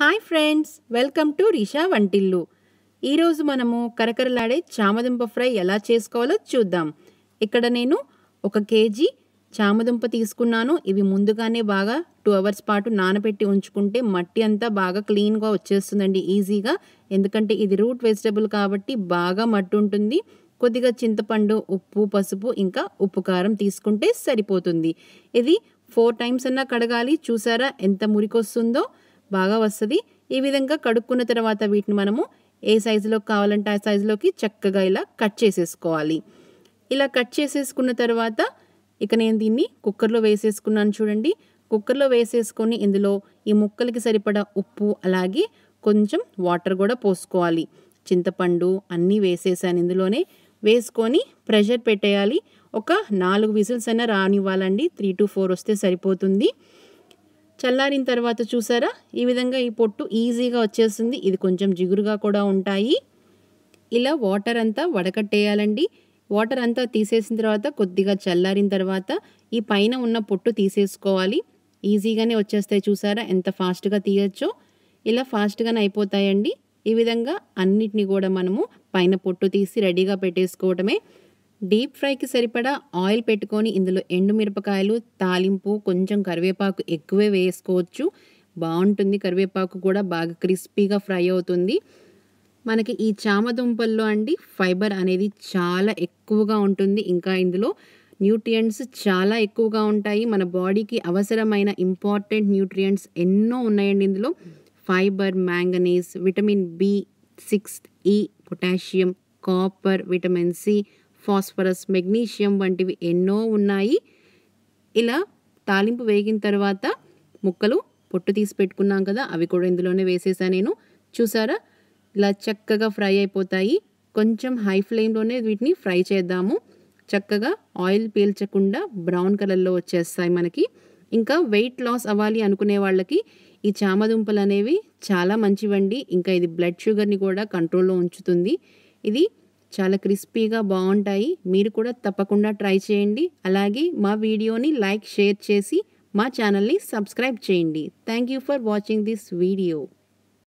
hi friends welcome to Risha వంటిల్లు ఈరోజు మనము కరకరలాడే చామదుంప ఫ్రై ఎలా చేసుకోవాలో చూద్దాం ఇక్కడ నేను ఒక కేజీ చామదుంప తీసుకున్నాను ఇవి ముందుగానే బాగా టూ అవర్స్ పాటు నానబెట్టి ఉంచుకుంటే మట్టి అంతా బాగా క్లీన్గా వచ్చేస్తుందండి ఈజీగా ఎందుకంటే ఇది రూట్ వెజిటబుల్ కాబట్టి బాగా మట్టి ఉంటుంది కొద్దిగా చింతపండు ఉప్పు పసుపు ఇంకా ఉప్పు కారం తీసుకుంటే సరిపోతుంది ఇది ఫోర్ టైమ్స్ అన్నా కడగాలి చూసారా ఎంత మురికొస్తుందో వస్తుందో బాగా వస్తుంది ఈ విధంగా కడుక్కున్న తర్వాత వీటిని మనము ఏ సైజులో కావాలంటే ఆ సైజులోకి చక్కగా ఇలా కట్ చేసేసుకోవాలి ఇలా కట్ చేసేసుకున్న తర్వాత ఇక నేను దీన్ని కుక్కర్లో వేసేసుకున్నాను చూడండి కుక్కర్లో వేసేసుకొని ఇందులో ఈ ముక్కలకి సరిపడా ఉప్పు అలాగే కొంచెం వాటర్ కూడా పోసుకోవాలి చింతపండు అన్నీ వేసేసాను ఇందులోనే వేసుకొని ప్రెషర్ పెట్టేయాలి ఒక నాలుగు విజిల్స్ అయినా రానివ్వాలండి త్రీ టు ఫోర్ వస్తే సరిపోతుంది చల్లారిన తర్వాత చూసారా ఈ విధంగా ఈ పొట్టు ఈజీగా వచ్చేస్తుంది ఇది కొంచెం జిగురుగా కూడా ఉంటాయి ఇలా వాటర్ అంతా వడకట్టేయాలండి వాటర్ అంతా తీసేసిన తర్వాత కొద్దిగా చల్లారిన తర్వాత ఈ పైన ఉన్న పొట్టు తీసేసుకోవాలి ఈజీగానే వచ్చేస్తాయి చూసారా ఎంత ఫాస్ట్గా తీయచ్చో ఇలా ఫాస్ట్గానే అయిపోతాయండి ఈ విధంగా అన్నిటిని కూడా మనము పైన పొట్టు తీసి రెడీగా పెట్టేసుకోవటమే డీప్ ఫ్రైకి సరిపడా ఆయిల్ పెట్టుకొని ఇందులో ఎండుమిరపకాయలు తాలింపు కొంచెం కరివేపాకు ఎక్కువే వేసుకోవచ్చు బాగుంటుంది కరివేపాకు కూడా బాగా క్రిస్పీగా ఫ్రై అవుతుంది మనకి ఈ చామ దుంపల్లో అండి ఫైబర్ అనేది చాలా ఎక్కువగా ఉంటుంది ఇంకా ఇందులో న్యూట్రియంట్స్ చాలా ఎక్కువగా ఉంటాయి మన బాడీకి అవసరమైన ఇంపార్టెంట్ న్యూట్రియంట్స్ ఎన్నో ఉన్నాయండి ఇందులో fibre manganese vitamin B six ఈ potassium copper vitamin C phosphorus magnesium వంటివి ఎన్నో ఉన్నాయి ఇలా తాలింపు వేగిన తర్వాత ముక్కలు పొట్టు తీసి పెట్టుకున్నాం కదా అవి కూడా ఇందులోనే వేసేసా నేను చూసారా ఇలా చక్కగా ఫ్రై అయిపోతాయి కొంచెం హై ఫ్లేమ్లోనే వీటిని ఫ్రై చేద్దాము చక్కగా ఆయిల్ పీల్చకుండా బ్రౌన్ కలర్లో వచ్చేస్తాయి మనకి ఇంకా వెయిట్ లాస్ అవ్వాలి అనుకునే వాళ్ళకి ఈ చామదుంపలు అనేవి చాలా మంచివండి ఇంకా ఇది బ్లడ్ షుగర్ని కూడా కంట్రోల్లో ఉంచుతుంది ఇది చాలా క్రిస్పీగా బాగుంటాయి మీరు కూడా తప్పకుండా ట్రై చేయండి అలాగే మా వీడియోని లైక్ షేర్ చేసి మా ఛానల్ని సబ్స్క్రైబ్ చేయండి thank you for watching this video